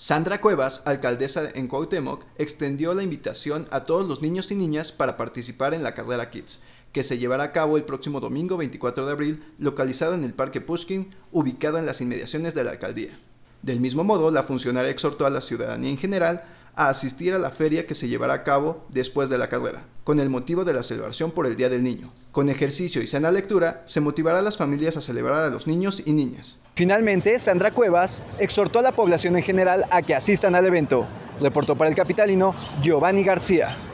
Sandra Cuevas, alcaldesa en Cuauhtémoc, extendió la invitación a todos los niños y niñas para participar en la carrera Kids, que se llevará a cabo el próximo domingo 24 de abril, localizado en el Parque Pushkin, ubicado en las inmediaciones de la alcaldía. Del mismo modo, la funcionaria exhortó a la ciudadanía en general a asistir a la feria que se llevará a cabo después de la carrera, con el motivo de la celebración por el Día del Niño. Con ejercicio y sana lectura, se motivará a las familias a celebrar a los niños y niñas. Finalmente, Sandra Cuevas exhortó a la población en general a que asistan al evento. Reportó para el Capitalino Giovanni García.